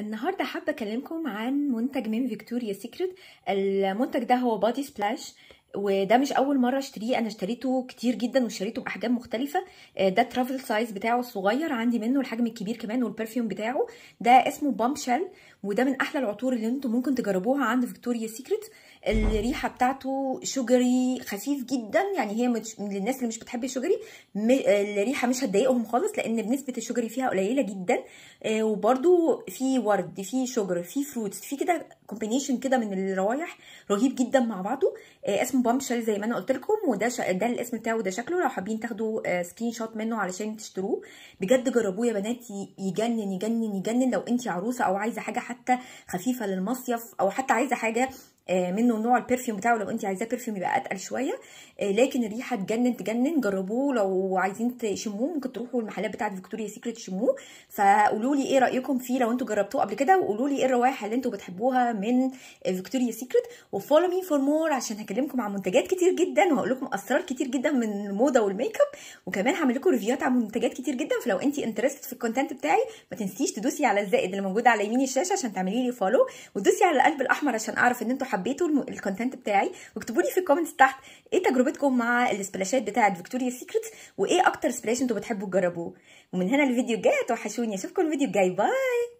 النهاردة حابة أكلمكم عن منتج من فيكتوريا سيكريت المنتج ده هو بادي سبلاش وده مش اول مره اشتريه انا اشتريته كتير جدا واشتريته باحجام مختلفه آه، ده الترافل سايز بتاعه الصغير عندي منه الحجم الكبير كمان والبرفيوم بتاعه ده اسمه بامب شيل وده من احلى العطور اللي انتم ممكن تجربوها عند فيكتوريا سيكريت الريحه بتاعته شجري خفيف جدا يعني هي مش للناس اللي مش بتحب الشجري الريحه مش هتضايقهم خالص لان بنسبه الشجري فيها قليله جدا آه، وبرده في ورد في شجر في فروتس في كده كومبينيشن كده من الروايح رهيب جدا مع بعضه آه اسمه بامشل زي ما انا قلت لكم وده ش... ده الاسم بتاعه وده شكله لو حابين تاخدوا آه سكرين شوت منه علشان تشتروه بجد جربوه يا بنات يجنن يجنن يجنن لو انت عروسه او عايزه حاجه حتى خفيفه للمصيف او حتى عايزه حاجه آه، منه نوع البرفيوم بتاعه لو انت عايزاه برفيوم يبقى اتقل شويه آه، لكن الريحه تجنن تجنن جربوه لو عايزين تشموه ممكن تروحوا المحلات بتاعه فيكتوريا سيكريت تشموه فقولوا لي ايه رايكم فيه لو انتوا جربتوه قبل كده وقولوا لي ايه الروائح اللي انتوا بتحبوها من فيكتوريا سيكريت وفولو مي فور مور عشان هكلمكم عن منتجات كتير جدا وهقول لكم اسرار كتير جدا من الموضه والميك اب وكمان هعمل لكم ريفيوهات عن منتجات كتير جدا فلو انت انترستد في الكونتنت بتاعي ما تنسيش تدوسي على الزائد اللي موجود على يمين الشاشه عشان تعملي لي فولو وتدوسي على القلب الاحمر عشان اعرف ان انتوا حبيتوا الكونتنت بتاعي واكتبوا لي في الكومنتس تحت ايه تجربتكم مع السبلاشات بتاعه فيكتوريا سيكريت وايه اكتر سبلاش انتوا بتحبوا تجربوه ومن هنا الفيديو الجاي هتوحشوني اشوفكم الفيديو الجاي باي